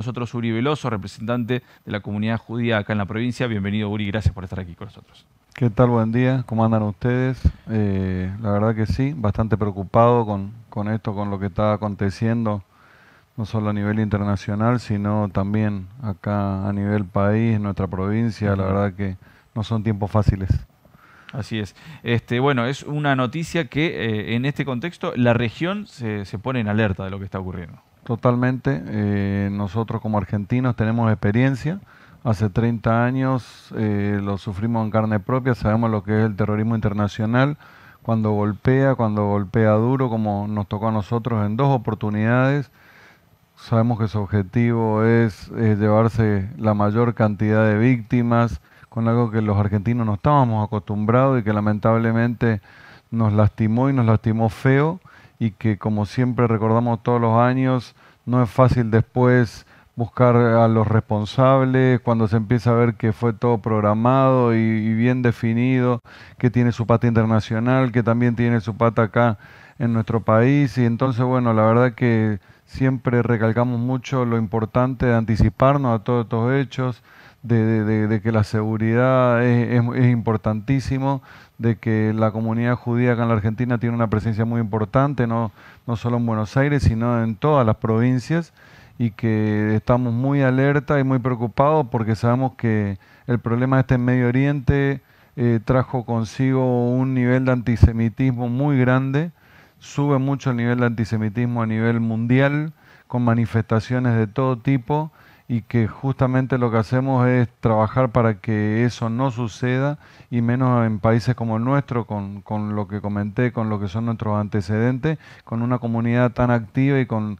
nosotros Uri Veloso, representante de la comunidad judía acá en la provincia. Bienvenido Uri, gracias por estar aquí con nosotros. ¿Qué tal? Buen día, ¿cómo andan ustedes? Eh, la verdad que sí, bastante preocupado con, esto, con lo que está aconteciendo, no solo a nivel internacional, sino también acá a nivel país, en nuestra provincia. La verdad que no son tiempos fáciles. Así es. Este, bueno, es una noticia que eh, en este contexto la región se pone en alerta de lo que está ocurriendo totalmente. Eh, nosotros como argentinos tenemos experiencia. Hace 30 años eh, lo sufrimos en carne propia, sabemos lo que es el terrorismo internacional, cuando golpea, cuando golpea duro, como nos tocó a nosotros en dos oportunidades. Sabemos que su objetivo es llevarse la mayor cantidad de víctimas, con algo que los argentinos no estábamos acostumbrados y que lamentablemente nos lastimó y nos lastimó feo y que como siempre recordamos todos los años, no es fácil después buscar a los responsables, cuando se empieza a ver que fue todo programado y, bien definido, que tiene su pata internacional, que también tiene su pata acá en nuestro país. Y entonces, bueno, la verdad que siempre recalcamos mucho lo importante de anticiparnos a todos estos hechos, de, que la seguridad es, importantísimo, de que la comunidad judía acá en la Argentina tiene una presencia muy importante, no, no solo en Buenos Aires, sino en todas las provincias, y que estamos muy alerta y muy preocupados porque sabemos que el problema este en Medio Oriente eh, trajo consigo un nivel de antisemitismo muy grande sube mucho el nivel de antisemitismo a nivel mundial, con manifestaciones de todo tipo, y que justamente lo que hacemos es trabajar para que eso no suceda, y menos en países como el nuestro, con, lo que comenté, con lo que son nuestros antecedentes, con una comunidad tan activa y con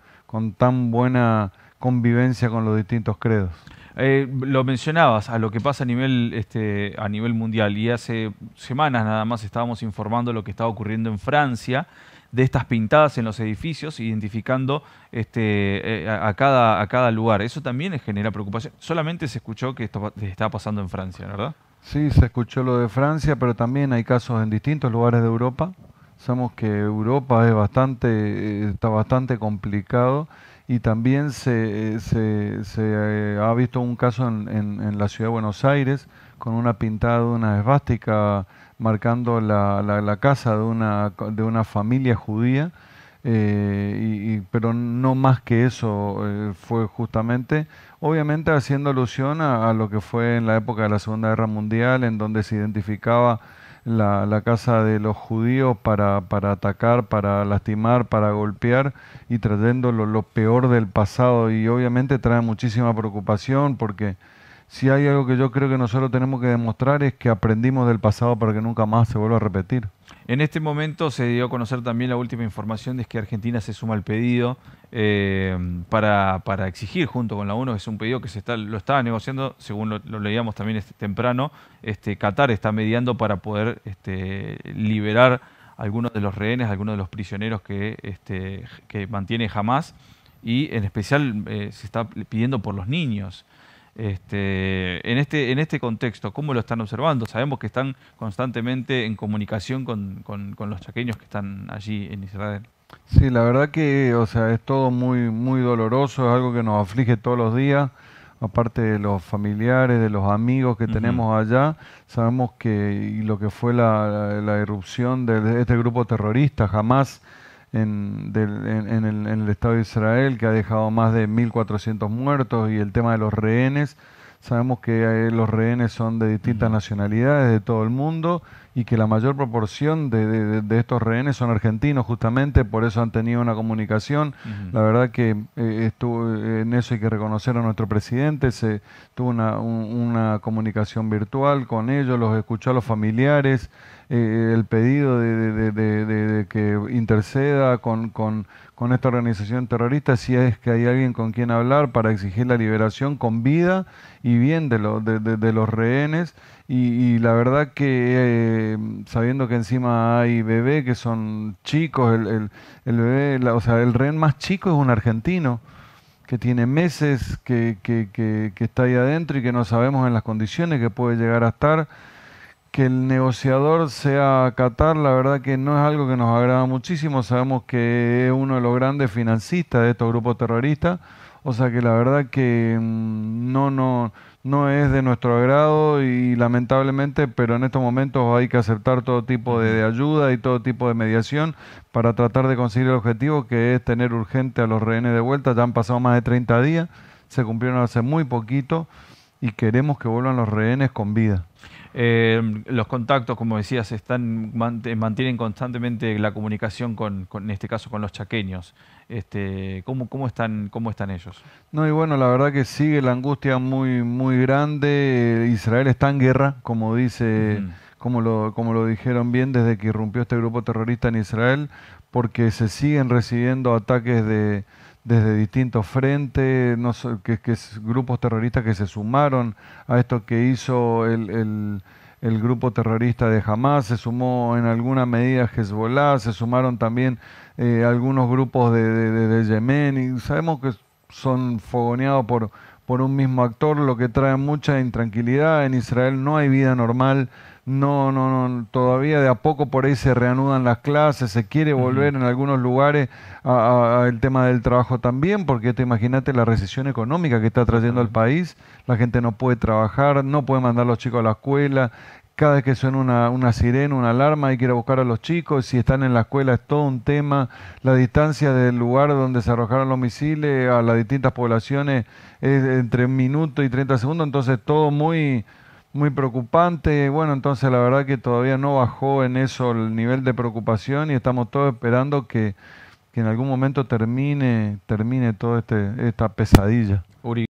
tan buena convivencia con los distintos credos. Eh, lo mencionabas, a lo que pasa a nivel, este, a nivel mundial, y hace semanas nada más estábamos informando lo que estaba ocurriendo en Francia, de estas pintadas en los edificios, identificando este, eh, a, cada, a cada lugar. Eso también genera preocupación. Solamente se escuchó que esto estaba pasando en Francia, ¿verdad? Sí, se escuchó lo de Francia, pero también hay casos en distintos lugares de Europa. Sabemos que Europa es bastante, está bastante complicado y también se, se, eh, ha visto un caso en, en, la ciudad de Buenos Aires con una pintada de una esvástica marcando la, la, casa de una, de una familia judía. Eh, y, pero no más que eso eh, fue justamente, obviamente haciendo alusión a, lo que fue en la época de la Segunda Guerra Mundial, en donde se identificaba la, casa de los judíos para, para, atacar, para lastimar, para golpear y trayendo lo, lo peor del pasado. Y obviamente trae muchísima preocupación porque si hay algo que yo creo que nosotros tenemos que demostrar es que aprendimos del pasado para que nunca más se vuelva a repetir. En este momento se dio a conocer también la última información de que Argentina se suma al pedido eh, para, exigir junto con la ONU, es un pedido que se está, lo estaba negociando, según lo, leíamos también este, temprano, este, Qatar está mediando para poder este, liberar algunos de los rehenes, algunos de los prisioneros que, este, mantiene jamás y en especial eh, se está pidiendo por los niños. Este, en, este, en este contexto, ¿cómo lo están observando? Sabemos que están constantemente en comunicación con, los chaqueños que están allí en Israel. Sí, la verdad que, o sea, es todo muy, muy doloroso, es algo que nos aflige todos los días, aparte de los familiares, de los amigos que tenemos allá, sabemos que lo que fue la, la, la, irrupción de este grupo terrorista, jamás en, el, el Estado de Israel, que ha dejado más de 1.400 muertos, y el tema de los rehenes. Sabemos que eh, los rehenes son de distintas nacionalidades, de todo el mundo, y que la mayor proporción de, estos rehenes son argentinos, justamente por eso han tenido una comunicación. La verdad que eh, eh, en eso hay que reconocer a nuestro presidente, se tuvo una, comunicación virtual con ellos, los escuchó a los familiares, eh, el pedido de, que interceda con, con, esta organización terrorista, si es que hay alguien con quien hablar para exigir la liberación con vida y bien de, los de los rehenes y, la verdad que em, sabiendo que encima hay bebé que son chicos, el, el, bebé, o sea, el rehén más chico es un argentino que tiene meses, que, que, que, que, está ahí adentro y que no sabemos en las condiciones que puede llegar a estar. Que el negociador sea Qatar, la verdad que no es algo que nos agrada muchísimo. Sabemos que es uno de los grandes financistas de estos grupos terroristas o sea que la verdad que mm, no, no, no es de nuestro agrado y lamentablemente, pero en estos momentos hay que aceptar todo tipo de, de, ayuda y todo tipo de mediación para tratar de conseguir el objetivo que es tener urgente a los rehenes de vuelta. Ya han pasado más de 30 días, se cumplieron hace muy poquito y queremos que vuelvan los rehenes con vida. Em, los contactos, como decías, están eh, mantienen constantemente la comunicación con, en este caso, con los chaqueños. Este, ¿cómo, ¿cómo, están, ¿Cómo están ellos? No, y bueno, la verdad que sigue la angustia muy, muy grande. Israel está en guerra, como dice... Como lo, como lo dijeron bien desde que irrumpió este grupo terrorista en Israel, porque se siguen recibiendo ataques de, desde distintos frentes, no que, que grupos terroristas que se sumaron a esto que hizo el, grupo terrorista de Hamas, se sumó en alguna medida Hezbollah, se sumaron también eh, algunos grupos de, de, Yemen y sabemos que son fogoneados por, por un mismo actor, lo que trae mucha intranquilidad. En Israel no hay vida normal, no, no, no, todavía de a poco por ahí se reanudan las clases, se quiere volver en algunos lugares al tema del trabajo también, porque te imagínate la recesión económica que está trayendo al país, la gente no puede trabajar, no puede mandar a los chicos a la escuela, cada vez que suena una, una, sirena, una alarma, hay que ir a buscar a los chicos, si están en la escuela es todo un tema, la distancia del lugar donde se arrojaron los misiles a las distintas poblaciones es entre un minuto y 30 segundos, entonces todo muy muy preocupante. Bueno, entonces la verdad que todavía no bajó en eso el nivel de preocupación y estamos todos esperando que, en algún momento termine, termine toda este, esta pesadilla.